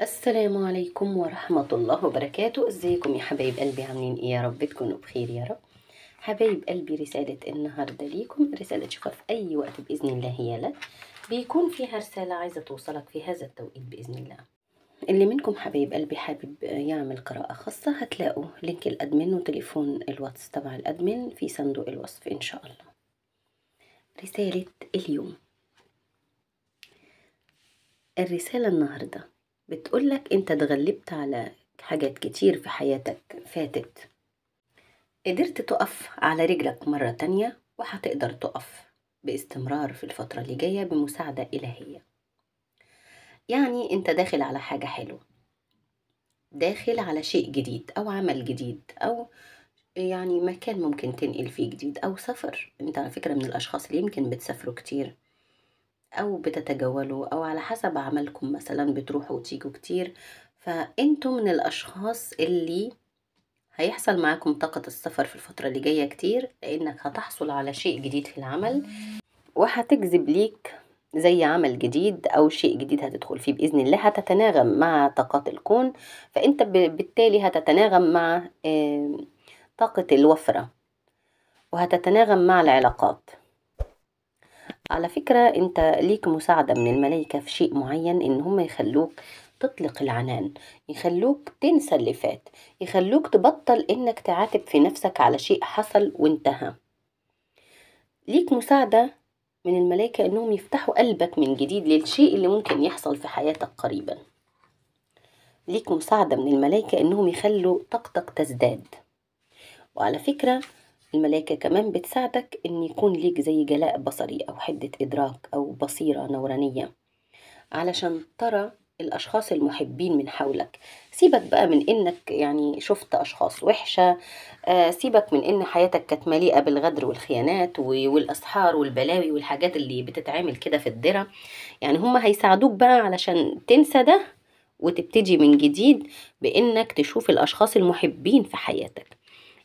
السلام عليكم ورحمة الله وبركاته ازيكم يا حبايب قلبي عاملين ايه يا رب تكونوا بخير يا رب حبايب قلبي رسالة النهاردة ليكم رسالة تشوفها في اي وقت بإذن الله هي لك بيكون فيها رسالة عايزة توصلك في هذا التوقيت بإذن الله اللي منكم حبايب قلبي حابب يعمل قراءة خاصة هتلاقوا لينك الأدمن وتليفون الواتس تبع الأدمن في صندوق الوصف إن شاء الله رسالة اليوم الرسالة النهارده بتقولك انت اتغلبت على حاجات كتير في حياتك فاتت قدرت تقف على رجلك مرة تانية وهتقدر تقف باستمرار في الفترة اللي جاية بمساعدة إلهية يعني انت داخل على حاجة حلوة داخل على شيء جديد أو عمل جديد أو يعني مكان ممكن تنقل فيه جديد أو سفر انت على فكرة من الأشخاص اللي يمكن بتسافروا كتير أو بتتجولوا أو على حسب عملكم مثلا بتروحوا وتيجوا كتير فأنتم من الأشخاص اللي هيحصل معاكم طاقة السفر في الفترة اللي جاية كتير لأنك هتحصل على شيء جديد في العمل وهتجذب ليك زي عمل جديد أو شيء جديد هتدخل فيه بإذن الله هتتناغم مع طاقات الكون فأنت بالتالي هتتناغم مع طاقة الوفرة وهتتناغم مع العلاقات على فكرة انت ليك مساعدة من الملايكة في شيء معين ان هم يخلوك تطلق العنان يخلوك تنسى اللي فات يخلوك تبطل انك تعاتب في نفسك على شيء حصل وانتهى ليك مساعدة من الملائكة انهم يفتحوا قلبك من جديد للشيء اللي ممكن يحصل في حياتك قريبا ليك مساعدة من الملائكة انهم يخلوا طاقتك تزداد وعلى فكرة الملائكة كمان بتساعدك إن يكون ليك زي جلاء بصري أو حدة إدراك أو بصيرة نورانية علشان ترى الأشخاص المحبين من حولك سيبك بقى من إنك يعني شفت أشخاص وحشة آه، سيبك من إن حياتك كانت مليئة بالغدر والخيانات والأسحار والبلاوي والحاجات اللي بتتعمل كده في الدرة يعني هما هيساعدوك بقى علشان تنسى ده وتبتدي من جديد بإنك تشوف الأشخاص المحبين في حياتك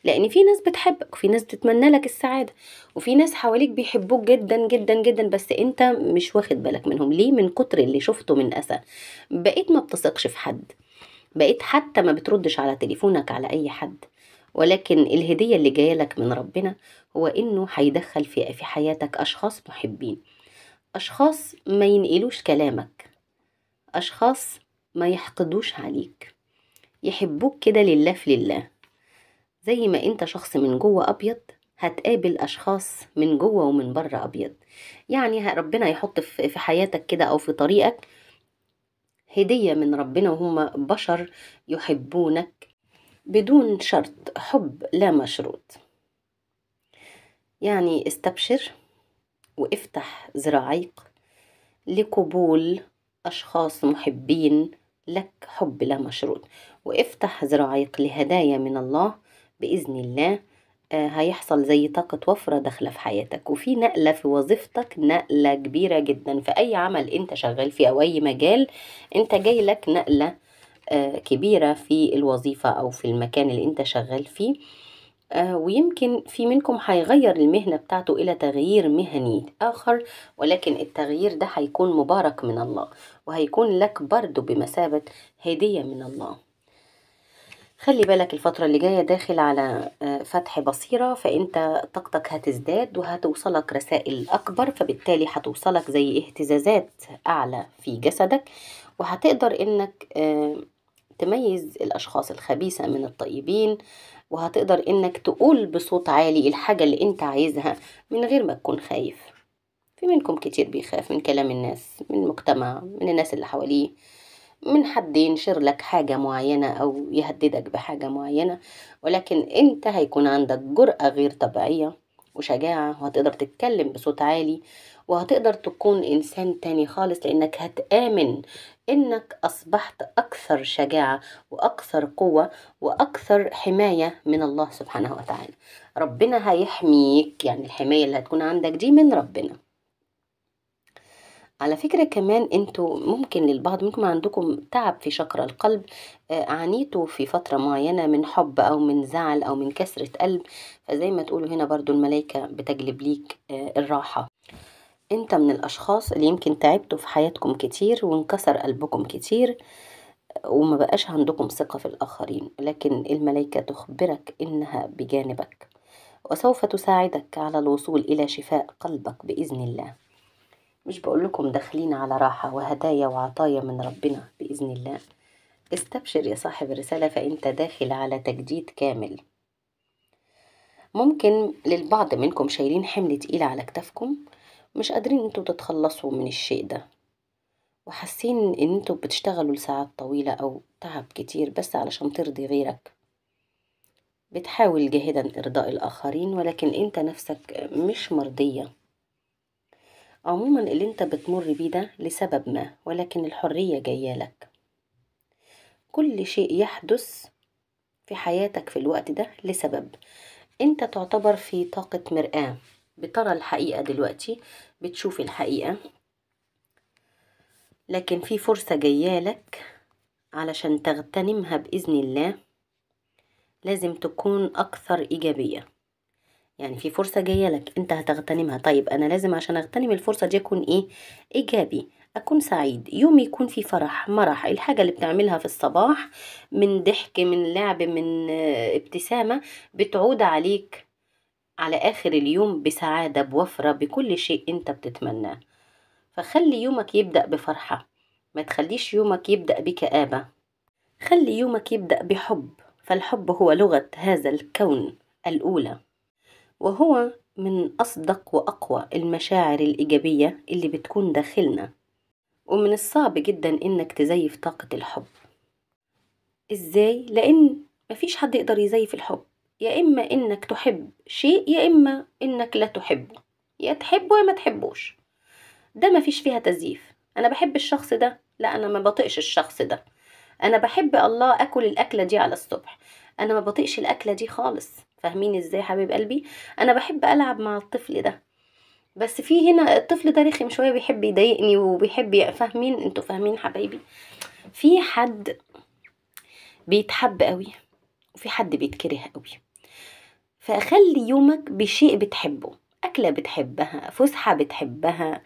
لان في ناس بتحبك وفي ناس بتتمنى لك السعاده وفي ناس حواليك بيحبوك جدا جدا جدا بس انت مش واخد بالك منهم ليه من كتر اللي شفته من اسى بقيت ما بتثقش في حد بقيت حتى ما بتردش على تليفونك على اي حد ولكن الهدية اللي جاية لك من ربنا هو إنه هيدخل في في حياتك أشخاص محبين أشخاص ما ينقلوش كلامك أشخاص ما يحقدوش عليك يحبوك كده لله في لله زي ما انت شخص من جوه ابيض هتقابل اشخاص من جوه ومن بره ابيض يعني ربنا يحط في حياتك كده او في طريقك هديه من ربنا وهم بشر يحبونك بدون شرط حب لا مشروط يعني استبشر وافتح ذراعيك لقبول اشخاص محبين لك حب لا مشروط وافتح ذراعيك لهدايا من الله باذن الله آه، هيحصل زي طاقة وفرة داخلة في حياتك وفي نقلة في وظيفتك نقلة كبيرة جدا في أي عمل أنت شغال فيه أو أي مجال أنت جاي لك نقلة آه، كبيرة في الوظيفة أو في المكان اللي أنت شغال فيه آه، ويمكن في منكم هيغير المهنة بتاعته إلى تغيير مهني آخر ولكن التغيير ده هيكون مبارك من الله وهيكون لك برضو بمثابة هدية من الله خلي بالك الفترة اللي جاية داخل على آه، فتح بصيرة فانت طاقتك هتزداد وهتوصلك رسائل اكبر فبالتالي هتوصلك زي اهتزازات اعلى في جسدك وهتقدر انك تميز الاشخاص الخبيثة من الطيبين وهتقدر انك تقول بصوت عالي الحاجة اللي انت عايزها من غير ما تكون خايف في منكم كتير بيخاف من كلام الناس من المجتمع من الناس اللي حواليه من حد ينشر لك حاجة معينة أو يهددك بحاجة معينة ولكن أنت هيكون عندك جرأة غير طبيعية وشجاعة وهتقدر تتكلم بصوت عالي وهتقدر تكون إنسان تاني خالص لأنك هتآمن إنك أصبحت أكثر شجاعة وأكثر قوة وأكثر حماية من الله سبحانه وتعالى ربنا هيحميك يعني الحماية اللي هتكون عندك دي من ربنا على فكرة كمان انتوا ممكن للبعض منكم عندكم تعب في شقر القلب آه، عانيتوا في فترة معينة من حب أو من زعل أو من كسرة قلب فزي ما تقولوا هنا برضو الملايكة بتجلب ليك آه، الراحة انت من الأشخاص اللي يمكن تعبتوا في حياتكم كتير وانكسر قلبكم كتير آه، وما بقاش عندكم ثقة في الآخرين لكن الملايكة تخبرك إنها بجانبك وسوف تساعدك على الوصول إلى شفاء قلبك بإذن الله مش بقولكم داخلين على راحة وهدايا وعطايا من ربنا بإذن الله استبشر يا صاحب الرسالة فأنت داخل على تجديد كامل ممكن للبعض منكم شايلين حمل تقيل على كتفكم مش قادرين انتوا تتخلصوا من الشيء ده وحاسين ان انتوا بتشتغلوا لساعات طويلة او تعب كتير بس علشان ترضي غيرك بتحاول جاهدا ارضاء الاخرين ولكن انت نفسك مش مرضيه عموما اللي انت بتمر بيه ده لسبب ما ولكن الحرية جاية لك كل شيء يحدث في حياتك في الوقت ده لسبب انت تعتبر في طاقة مرآة بترى الحقيقة دلوقتي بتشوف الحقيقة لكن في فرصة جايالك علشان تغتنمها بإذن الله لازم تكون أكثر إيجابية يعني في فرصة جاية لك انت هتغتنمها طيب انا لازم عشان اغتنم الفرصة دي اكون ايه ايجابي اكون سعيد يوم يكون في فرح مرح الحاجة اللي بتعملها في الصباح من ضحك من لعب من ابتسامة بتعود عليك على اخر اليوم بسعادة بوفرة بكل شيء انت بتتمناه فخلي يومك يبدأ بفرحة ما تخليش يومك يبدأ بكآبة خلي يومك يبدأ بحب فالحب هو لغة هذا الكون الأولى وهو من أصدق وأقوى المشاعر الإيجابية اللي بتكون داخلنا ومن الصعب جدا إنك تزيف طاقة الحب إزاي؟ لأن مفيش حد يقدر يزيف الحب يا إما إنك تحب شيء يا إما إنك لا تحبه يا تحبه يا ما تحبوش ده مفيش فيها تزييف أنا بحب الشخص ده لا أنا ما بطيقش الشخص ده أنا بحب الله أكل الأكلة دي على الصبح أنا ما بطيقش الأكلة دي خالص فاهمين ازاي حبيب قلبي انا بحب العب مع الطفل ده بس في هنا الطفل ده رخم شويه بيحب يضايقني وبيحب فاهمين انتوا فاهمين حبايبي في حد بيتحب قوي وفي حد بيتكره قوي فخلي يومك بشيء بتحبه أكلة بتحبها فسحة بتحبها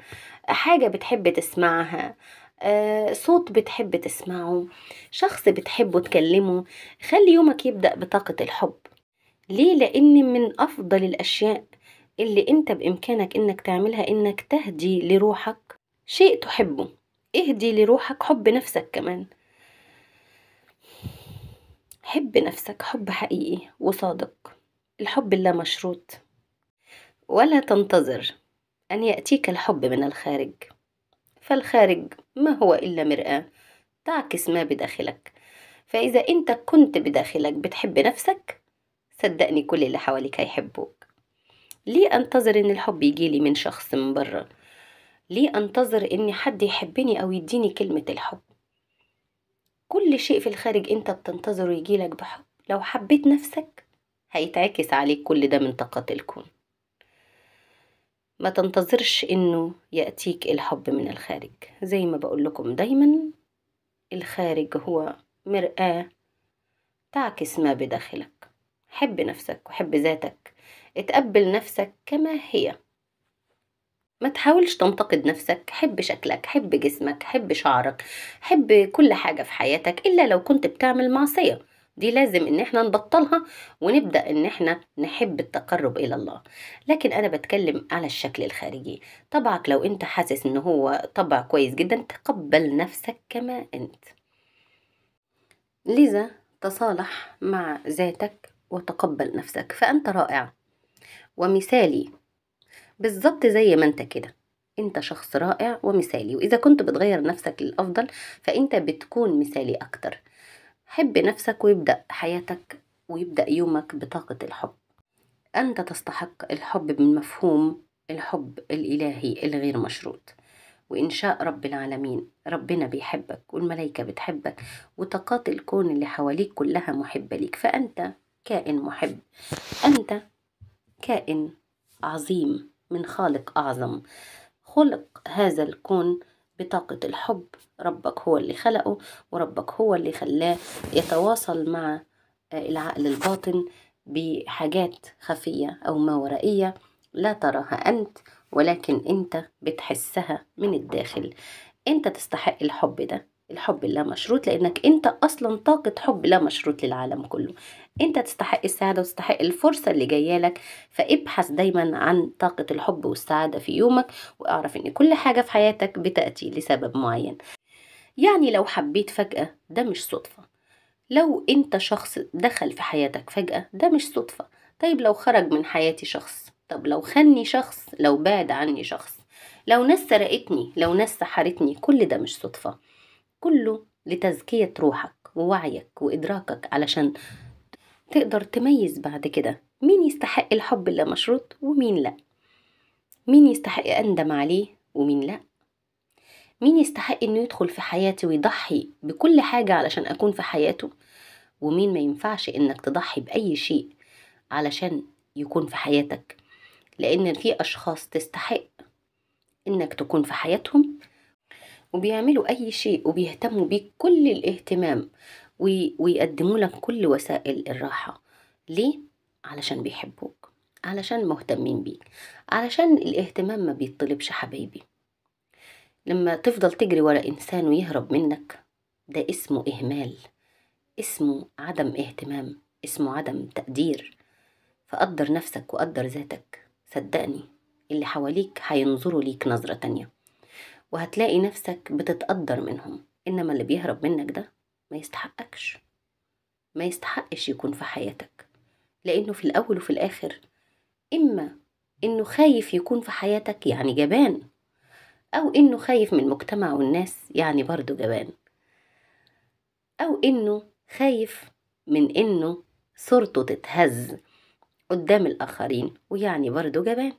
حاجة بتحب تسمعها آه، صوت بتحب تسمعه شخص بتحبه تكلمه خلي يومك يبدأ بطاقة الحب ليه؟ لأن من أفضل الأشياء اللي أنت بإمكانك إنك تعملها إنك تهدي لروحك شيء تحبه اهدي لروحك حب نفسك كمان حب نفسك حب حقيقي وصادق الحب اللا مشروط ولا تنتظر أن يأتيك الحب من الخارج فالخارج ما هو إلا مرآة تعكس ما بداخلك فإذا أنت كنت بداخلك بتحب نفسك صدقني كل اللي حواليك هيحبوك ليه أنتظر إن الحب يجيلي من شخص من بره ليه أنتظر إن حد يحبني أو يديني كلمة الحب كل شيء في الخارج أنت بتنتظره يجيلك بحب لو حبيت نفسك هيتعكس عليك كل ده من طاقات الكون ما تنتظرش انه يأتيك الحب من الخارج زي ما بقول لكم دايما الخارج هو مرآة تعكس ما بداخلك حب نفسك وحب ذاتك اتقبل نفسك كما هي ما تحاولش تنتقد نفسك حب شكلك حب جسمك حب شعرك حب كل حاجة في حياتك إلا لو كنت بتعمل معصية دي لازم ان احنا نبطلها ونبدا ان احنا نحب التقرب الى الله لكن انا بتكلم على الشكل الخارجي طبعك لو انت حاسس ان هو طبع كويس جدا تقبل نفسك كما انت لذا تصالح مع ذاتك وتقبل نفسك فأنت رائع ومثالي بالظبط زي ما أنت كده أنت شخص رائع ومثالي وإذا كنت بتغير نفسك للأفضل فأنت بتكون مثالي أكتر حب نفسك ويبدأ حياتك ويبدأ يومك بطاقة الحب أنت تستحق الحب من مفهوم الحب الإلهي الغير مشروط وإن شاء رب العالمين ربنا بيحبك والملايكة بتحبك وطاقات الكون اللي حواليك كلها محبة ليك فأنت كائن محب أنت كائن عظيم من خالق أعظم خلق هذا الكون بطاقة الحب ربك هو اللي خلقه وربك هو اللي خلاه يتواصل مع آه، العقل الباطن بحاجات خفية أو ما ورائية لا تراها أنت ولكن أنت بتحسها من الداخل أنت تستحق الحب ده الحب اللا مشروط لانك انت اصلا طاقة حب لا مشروط للعالم كله انت تستحق السعادة وتستحق الفرصة اللي جاية لك فابحث دايما عن طاقة الحب والسعادة في يومك واعرف ان كل حاجة في حياتك بتأتي لسبب معين يعني لو حبيت فجأة ده مش صدفة لو انت شخص دخل في حياتك فجأة ده مش صدفة طيب لو خرج من حياتي شخص طب لو خني شخص لو بعد عني شخص لو ناس سرقتني لو ناس سحرتني كل ده مش صدفة كله لتزكية روحك ووعيك وإدراكك علشان تقدر تميز بعد كده مين يستحق الحب اللي مشروط ومين لأ مين يستحق أندم عليه ومين لأ مين يستحق إنه يدخل في حياتي ويضحي بكل حاجة علشان أكون في حياته ومين ما ينفعش إنك تضحي بأي شيء علشان يكون في حياتك لأن في أشخاص تستحق إنك تكون في حياتهم وبيعملوا أي شيء وبيهتموا بيك كل الاهتمام ويقدموا لك كل وسائل الراحة ليه؟ علشان بيحبوك علشان مهتمين بيك علشان الاهتمام ما بيطلبش حبيبي لما تفضل تجري ورا إنسان ويهرب منك ده اسمه إهمال اسمه عدم اهتمام اسمه عدم تقدير فقدر نفسك وقدر ذاتك صدقني اللي حواليك هينظروا ليك نظرة تانية وهتلاقي نفسك بتتقدر منهم إنما اللي بيهرب منك ده ما يستحقكش ما يستحقش يكون في حياتك لأنه في الأول وفي الآخر إما إنه خايف يكون في حياتك يعني جبان أو إنه خايف من المجتمع والناس يعني برضه جبان أو إنه خايف من إنه صورته تتهز قدام الآخرين ويعني برضه جبان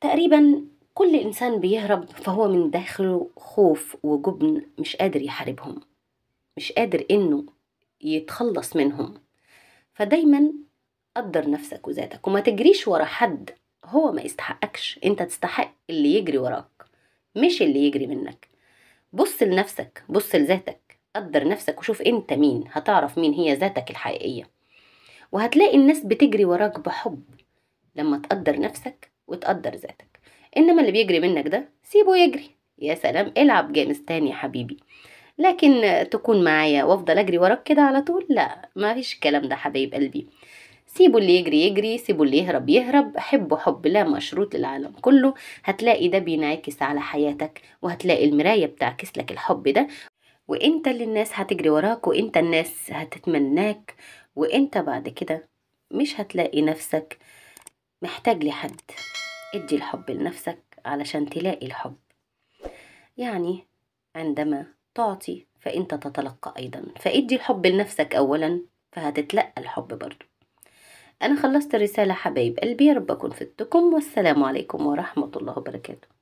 تقريبا كل إنسان بيهرب فهو من داخله خوف وجبن مش قادر يحاربهم مش قادر إنه يتخلص منهم فدايما قدر نفسك وذاتك وما تجريش ورا حد هو ما يستحقكش انت تستحق اللي يجري وراك مش اللي يجري منك بص لنفسك بص لذاتك قدر نفسك وشوف انت مين هتعرف مين هي ذاتك الحقيقية وهتلاقي الناس بتجري وراك بحب لما تقدر نفسك وتقدر ذاتك إنما اللي بيجري منك ده سيبه يجري يا سلام العب جيمز تاني يا حبيبي لكن تكون معايا وافضل اجري وراك كده على طول لا ما فيش الكلام ده حبايب قلبي سيبوا اللي يجري يجري سيبوا اللي يهرب يهرب حبوا حب لا مشروط للعالم كله هتلاقي ده بينعكس على حياتك وهتلاقي المراية بتعكس لك الحب ده وانت اللي الناس هتجري وراك وانت الناس هتتمناك وانت بعد كده مش هتلاقي نفسك محتاج لحد ادي الحب لنفسك علشان تلاقي الحب يعني عندما تعطي فانت تتلقى ايضا فادي الحب لنفسك اولا فهتتلقى الحب برضو انا خلصت الرساله حبايب قلبي ربكم في والسلام عليكم ورحمه الله وبركاته